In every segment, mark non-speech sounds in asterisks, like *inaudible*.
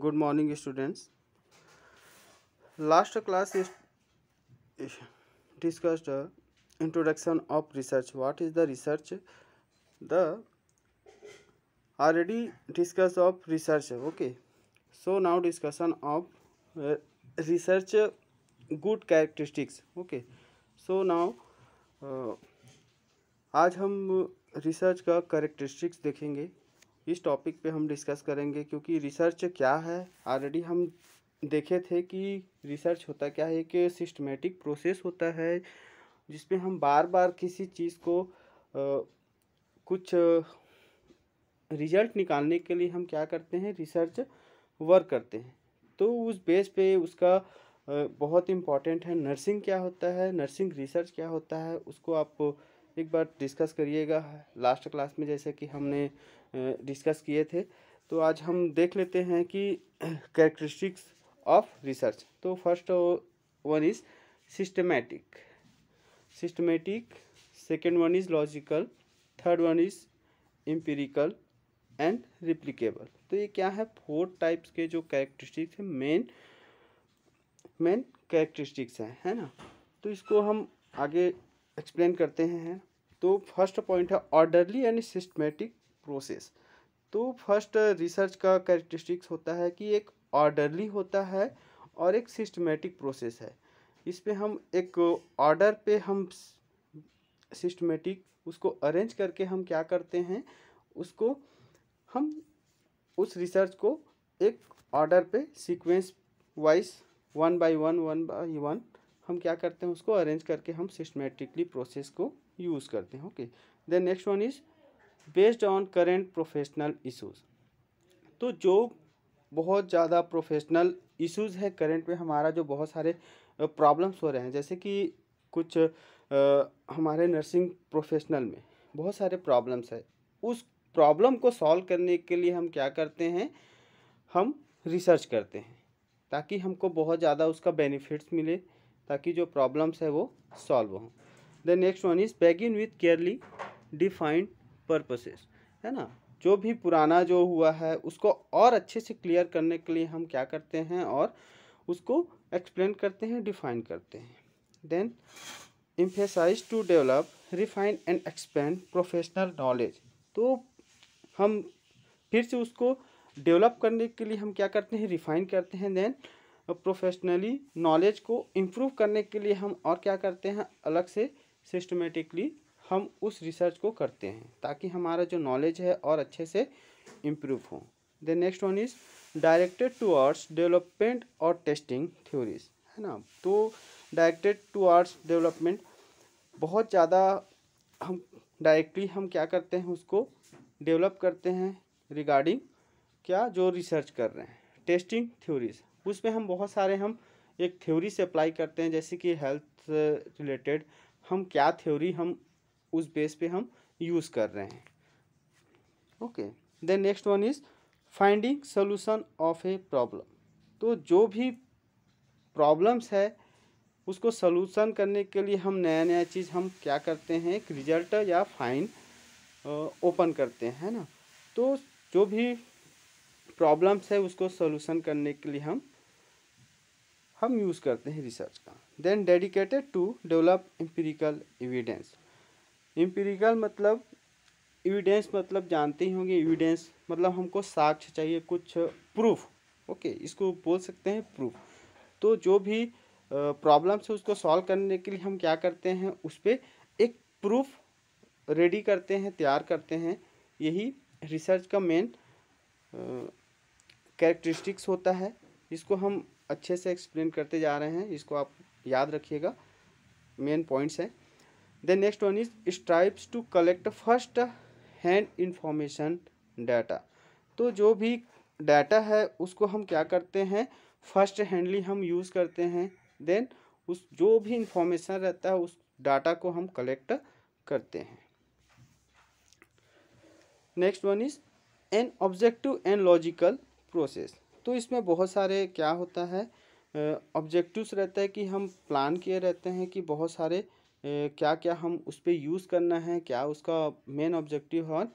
Good morning students last class is discussed introduction of research what is the research the already discuss of research okay so now discussion of research good characteristics okay so now आज हम research का characteristics देखेंगे इस topic पे हम discuss करेंगे क्योंकि research क्या है ऑलरेडी हम देखे थे कि रिसर्च होता क्या है कि सिस्टमेटिक प्रोसेस होता है जिसमें हम बार बार किसी चीज़ को आ, कुछ रिजल्ट निकालने के लिए हम क्या करते हैं रिसर्च वर्क करते हैं तो उस बेस पे उसका बहुत इम्पॉर्टेंट है नर्सिंग क्या होता है नर्सिंग रिसर्च क्या होता है उसको आप एक बार डिस्कस करिएगा लास्ट क्लास में जैसे कि हमने डिस्कस किए थे तो आज हम देख लेते हैं कि कैरेक्टरिस्टिक्स ऑफ रिसर्च तो first one is systematic systematic second one is logical third one is empirical and replicable तो ये क्या है फोर टाइप्स के जो कैरेक्टरिस्टिक्स हैं मेन मेन कैरेक्टरिस्टिक्स हैं है ना तो इसको हम आगे एक्सप्लेन करते हैं तो फर्स्ट पॉइंट है ऑर्डरली एंड सिस्टमेटिक प्रोसेस तो फर्स्ट रिसर्च का कैरेक्टरिस्टिक्स होता है कि एक ऑर्डरली होता है और एक सिस्टमेटिक प्रोसेस है इस पर हम एक ऑर्डर पे हम सिस्टमेटिक उसको अरेंज करके हम क्या करते हैं उसको हम उस रिसर्च को एक ऑर्डर पे sequence wise one by one one by one हम क्या करते हैं उसको अरेंज करके हम सिस्टमेटिकली प्रोसेस को यूज़ करते हैं okay then next one is based on current professional issues तो जो बहुत ज़्यादा प्रोफेशनल इशूज़ है करेंट में हमारा जो बहुत सारे प्रॉब्लम्स हो रहे हैं जैसे कि कुछ uh, हमारे नर्सिंग प्रोफेशनल में बहुत सारे प्रॉब्लम्स है उस प्रॉब्लम को सॉल्व करने के लिए हम क्या करते हैं हम रिसर्च करते हैं ताकि हमको बहुत ज़्यादा उसका बेनिफिट्स मिले ताकि जो प्रॉब्लम्स है वो सॉल्व हों the next one is begin with carefully defined purposes है ना जो भी पुराना जो हुआ है उसको और अच्छे से क्लियर करने के लिए हम क्या करते हैं और उसको एक्सप्लेन करते हैं डिफाइन करते हैं then emphasize to develop refine and expand professional knowledge तो हम फिर से उसको डेवलप करने के लिए हम क्या करते हैं रिफाइन करते हैं देन प्रोफेशनली नॉलेज को इम्प्रूव करने के लिए हम और क्या करते हैं अलग से सिस्टमेटिकली हम उस रिसर्च को करते हैं ताकि हमारा जो नॉलेज है और अच्छे से इम्प्रूव हो the next one is directed towards development और टेस्टिंग थ्योरीज है ना तो डायरेक्टेड टूअर्ड्स डेवलपमेंट बहुत ज़्यादा हम डायरेक्टली हम क्या करते हैं उसको डेवलप करते हैं रिगार्डिंग क्या जो रिसर्च कर रहे हैं टेस्टिंग थ्योरीज उसमें हम बहुत सारे हम एक थ्योरी से अप्लाई करते हैं जैसे कि हेल्थ रिलेटेड हम क्या थ्योरी हम उस बेस पे हम यूज़ कर रहे हैं okay then next one is finding solution of a problem तो जो भी प्रॉब्लम्स है उसको सोल्यूशन करने के लिए हम नया नया चीज़ हम क्या करते हैं एक रिजल्ट या फाइन ओपन करते हैं है ना तो जो भी प्रॉब्लम्स है उसको सोल्यूशन करने के लिए हम हम यूज़ करते हैं रिसर्च का then dedicated to develop empirical evidence empirical मतलब एविडेंस मतलब जानते ही होंगे एविडेंस मतलब हमको साक्ष्य चाहिए कुछ प्रूफ ओके okay, इसको बोल सकते हैं प्रूफ तो जो भी प्रॉब्लम्स है उसको सॉल्व करने के लिए हम क्या करते हैं उस पर एक प्रूफ रेडी करते हैं तैयार करते हैं यही रिसर्च का मेन कैरेक्टरिस्टिक्स होता है इसको हम अच्छे से एक्सप्लेन करते जा रहे हैं इसको आप याद रखिएगा मेन पॉइंट्स हैं then next one is strives to collect first hand information data तो जो भी डाटा है उसको हम क्या करते हैं फर्स्ट हैंडली हम यूज़ करते हैं देन उस जो भी इंफॉर्मेशन रहता है उस डाटा को हम कलेक्ट करते हैं next one is an objective and logical process तो इसमें बहुत सारे क्या होता है ऑब्जेक्टिव्स रहता है कि हम प्लान किए रहते हैं कि बहुत सारे क्या क्या हम उस पर यूज़ करना है क्या उसका मेन ऑब्जेक्टिव है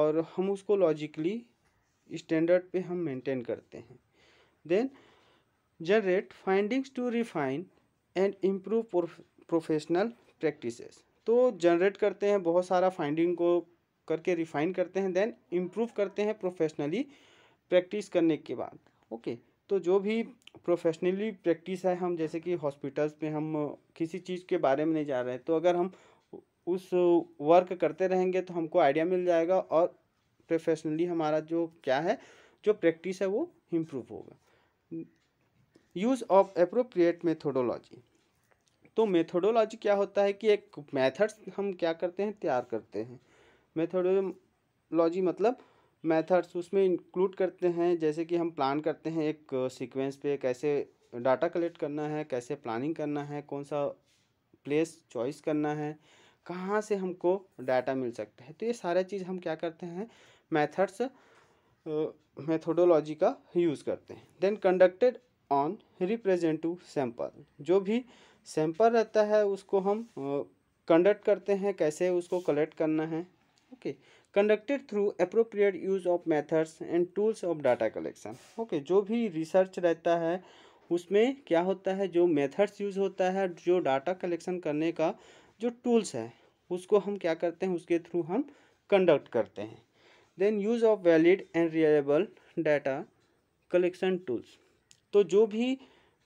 और हम उसको लॉजिकली स्टैंडर्ड पे हम मेंटेन करते हैं then generate findings to refine and improve professional practices तो जनरेट करते हैं बहुत सारा फाइंडिंग को करके रिफाइन करते हैं देन इम्प्रूव करते हैं प्रोफेशनली प्रैक्टिस करने के बाद ओके तो जो भी प्रोफेशनली प्रैक्टिस है हम जैसे कि हॉस्पिटल्स में हम किसी चीज़ के बारे में नहीं जा रहे हैं तो अगर हम उस वर्क करते रहेंगे तो हमको आइडिया मिल जाएगा और प्रोफेशनली हमारा जो क्या है जो प्रैक्टिस है वो इम्प्रूव होगा यूज़ ऑफ अप्रोप्रिएट मेथोडोलॉजी तो मेथोडोलॉजी क्या होता है कि एक मेथड्स हम क्या करते हैं तैयार करते हैं मेथोडोलॉजी मतलब मेथड्स उसमें इंक्लूड करते हैं जैसे कि हम प्लान करते हैं एक सीक्वेंस पे कैसे डाटा कलेक्ट करना है कैसे प्लानिंग करना है कौन सा प्लेस चॉइस करना है कहाँ से हमको डाटा मिल सकता है तो ये सारा चीज़ हम क्या करते हैं मेथड्स मेथोडोलॉजी का यूज़ करते हैं then conducted on representative sample जो भी सैंपल रहता है उसको हम कंडक्ट करते हैं कैसे उसको कलेक्ट करना है okay okay. Conducted through appropriate use of methods and tools of data collection okay जो भी रिसर्च रहता है उसमें क्या होता है जो मेथड्स यूज होता है जो डाटा कलेक्शन करने का जो टूल्स है उसको हम क्या करते हैं उसके थ्रू हम कंडक्ट करते हैं then use of valid and reliable data collection tools तो जो भी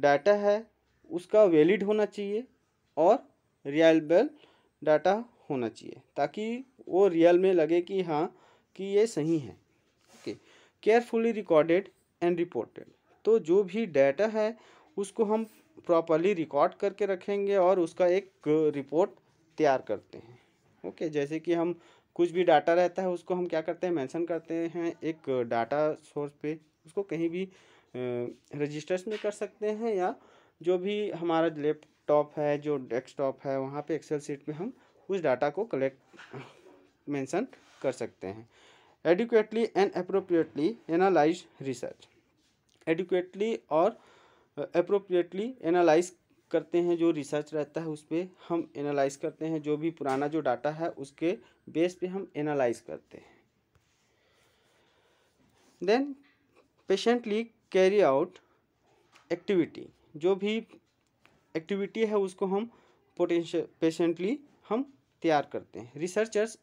डाटा है उसका वैलिड होना चाहिए और रियलेबल डाटा होना चाहिए ताकि वो रियल में लगे कि हाँ कि ये सही है okay carefully recorded and reported तो जो भी डाटा है उसको हम प्रॉपरली रिकॉर्ड करके रखेंगे और उसका एक रिपोर्ट तैयार करते हैं ओके okay, जैसे कि हम कुछ भी डाटा रहता है उसको हम क्या करते हैं मेंशन करते हैं एक डाटा सोर्स पे उसको कहीं भी रजिस्टर्स में कर सकते हैं या जो भी हमारा लैपटॉप है जो डेस्कटॉप है वहाँ पे एक्सेल सीट में हम उस डाटा को कलेक्ट मेंशन कर सकते हैं adequately and appropriately analyze research adequately और अप्रोप्रिएटली uh, एनालाइज करते हैं जो रिसर्च रहता है उस पर हम एनालाइज करते हैं जो भी पुराना जो डाटा है उसके बेस पे हम एनालाइज करते हैं then patiently carry out activity जो भी एक्टिविटी है उसको हम पोटेंशियल पेशेंटली हम तैयार करते हैं researchers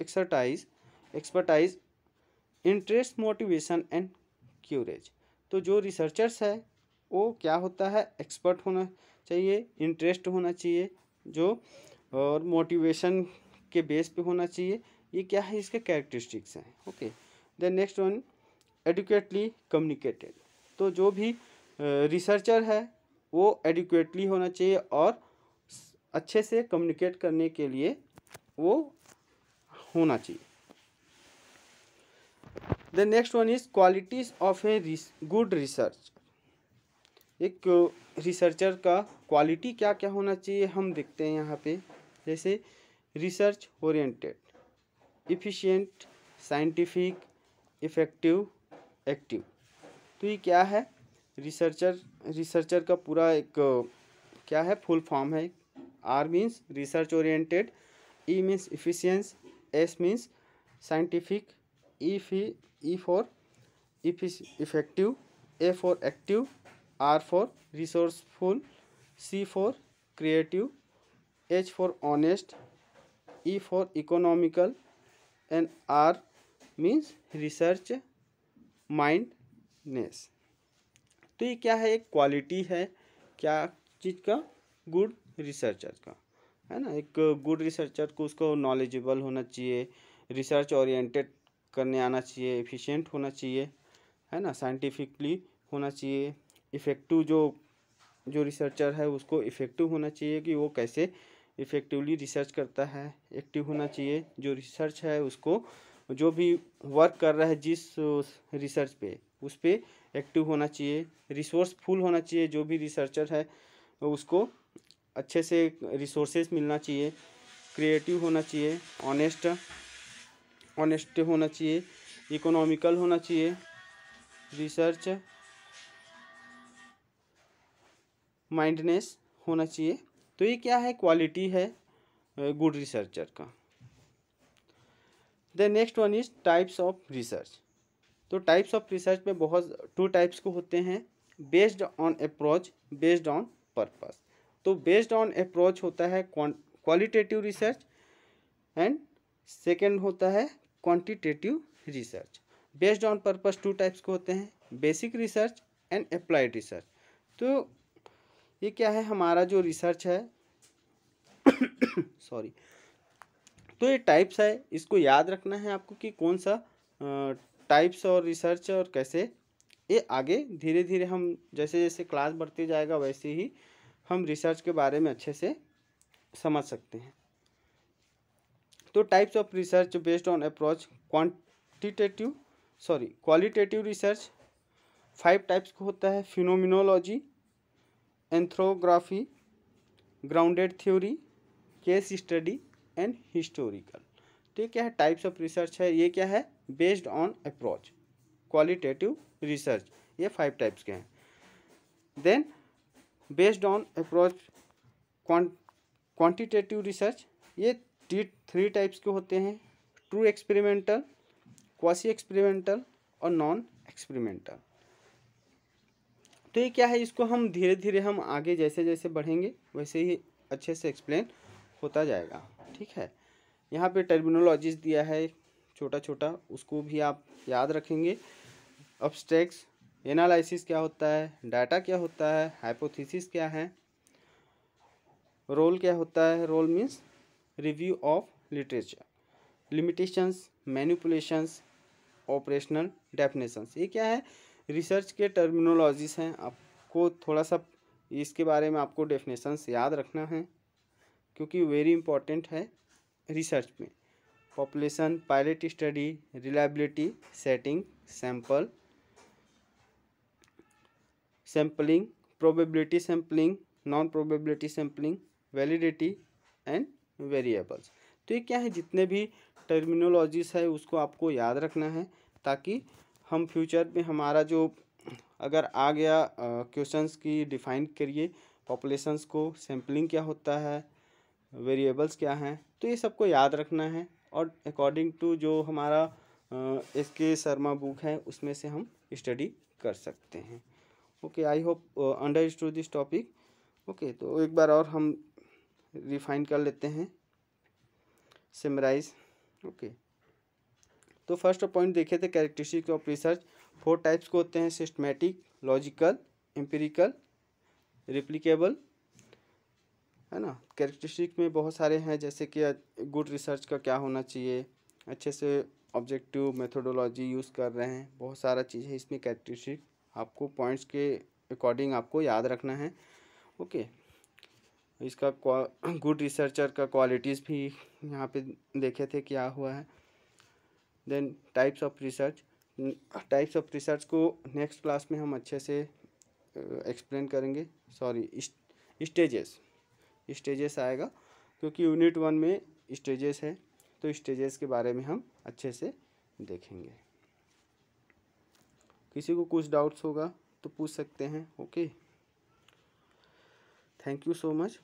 expertise expertise interest motivation and courage तो जो रिसर्चर्स है वो क्या होता है एक्सपर्ट होना चाहिए इंटरेस्ट होना चाहिए जो और मोटिवेशन के बेस पे होना चाहिए ये क्या है इसके कैरेक्टरिस्टिक्स हैं okay then next one adequately communicated तो जो भी रिसर्चर है वो एडुकेटली होना चाहिए और अच्छे से कम्युनिकेट करने के लिए वो होना चाहिए the next one is qualities of a good research एक रिसर्चर का क्वालिटी क्या क्या होना चाहिए हम देखते हैं यहाँ पे जैसे research oriented efficient scientific effective active तो ये क्या है रिसर्चर रिसर्चर का पूरा एक क्या है फुल फॉर्म है R means research oriented E means efficiency S means scientific E फी E for effective A for active R for resourceful C for creative H for honest E for economical and R means research mindness तो ये क्या है एक quality है क्या चीज़ का good researcher का है ना एक गुड रिसर्चर को उसको नॉलेजेबल होना चाहिए रिसर्च ओरिएंटेड करने आना चाहिए एफिशिएंट होना चाहिए है ना साइंटिफिकली होना चाहिए इफ़ेक्टिव जो जो रिसर्चर है उसको इफ़ेक्टिव होना चाहिए कि वो कैसे इफ़ेक्टिवली रिसर्च करता है एक्टिव होना चाहिए जो रिसर्च है उसको जो भी वर्क कर रहा है जिस रिसर्च पे उस पर एक्टिव होना चाहिए रिसोर्सफुल होना चाहिए जो भी रिसर्चर है उसको अच्छे से रिसोर्सेज मिलना चाहिए क्रिएटिव होना चाहिए ऑनेस्ट ऑनेस्ट होना चाहिए इकोनॉमिकल होना चाहिए रिसर्च माइंडनेस होना चाहिए तो ये क्या है क्वालिटी है गुड रिसर्चर का the next one is types of research तो टाइप्स ऑफ रिसर्च में बहुत टू टाइप्स को होते हैं based on approach based on purpose तो बेस्ड ऑन अप्रोच होता है क्वालिटेटिव रिसर्च एंड सेकेंड होता है quantitative research based on purpose two types के होते हैं basic research and applied research तो ये क्या है हमारा जो रिसर्च है सॉरी *coughs* तो ये टाइप्स है इसको याद रखना है आपको कि कौन सा टाइप्स और रिसर्च और कैसे ये आगे धीरे धीरे हम जैसे जैसे क्लास बढ़ते जाएगा वैसे ही हम रिसर्च के बारे में अच्छे से समझ सकते हैं तो types of research based on approach quantitative sorry qualitative research five types को होता है phenomenology ethnography grounded theory case study and historical तो ये क्या है टाइप्स ऑफ रिसर्च है ये क्या है based on approach qualitative research ये फाइव टाइप्स के हैं then based on approach quantitative research ये थ्री टाइप्स के होते हैं ट्रू एक्सपेरिमेंटल क्वासी एक्सपेरिमेंटल और नॉन एक्सपेरिमेंटल तो ये क्या है इसको हम धीरे धीरे हम आगे जैसे जैसे बढ़ेंगे वैसे ही अच्छे से एक्सप्लेन होता जाएगा ठीक है यहाँ पे टर्मिनोलॉजीज दिया है छोटा छोटा उसको भी आप याद रखेंगे अब्स्ट्रैक्ट्स एनालिसिस क्या होता है डाटा क्या होता है हाइपोथीसिस क्या है रोल क्या होता है role means review of literature limitations manipulations operational definitions ये क्या है रिसर्च के टर्मिनोलॉजीज हैं आपको थोड़ा सा इसके बारे में आपको डेफिनेशंस याद रखना है क्योंकि वेरी इंपॉर्टेंट है रिसर्च में population pilot study reliability setting sample sampling probability sampling non probability sampling validity and variables तो ये क्या है जितने भी टर्मिनोलॉजीज है उसको आपको याद रखना है ताकि हम फ्यूचर में हमारा जो अगर आ गया क्वेश्चंस uh, की डिफाइन करिए पॉपुलेशंस को सैम्पलिंग क्या होता है वेरिएबल्स क्या हैं तो ये सबको याद रखना है और अकॉर्डिंग टू जो हमारा एस के शर्मा बुक है उसमें से हम स्टडी कर सकते हैं okay I hope understood this topic okay तो एक बार और हम रिफाइन कर लेते हैं सिमराइज ओके तो फर्स्ट पॉइंट देखे थे characteristic of research four types को होते हैं सिस्टमेटिक लॉजिकल एम्पेरिकल रिप्लिकेबल है ना कैरेक्टरिस्टिक में बहुत सारे हैं जैसे कि गुड uh, रिसर्च का क्या होना चाहिए अच्छे से ऑब्जेक्टिव मेथोडोलॉजी यूज़ कर रहे हैं बहुत सारा चीज़ है इसमें कैरेक्टरिस्टिक आपको पॉइंट्स के अकॉर्डिंग आपको याद रखना है ओके इसका गुड रिसर्चर का क्वालिटीज़ भी यहाँ पे देखे थे क्या हुआ है then types of research types of research को नेक्स्ट क्लास में हम अच्छे से एक्सप्लेन करेंगे सॉरी स्टेजेस स्टेजेस आएगा क्योंकि यूनिट वन में स्टेजेस है तो स्टेजेस के बारे में हम अच्छे से देखेंगे किसी को कुछ डाउट्स होगा तो पूछ सकते हैं okay thank you so much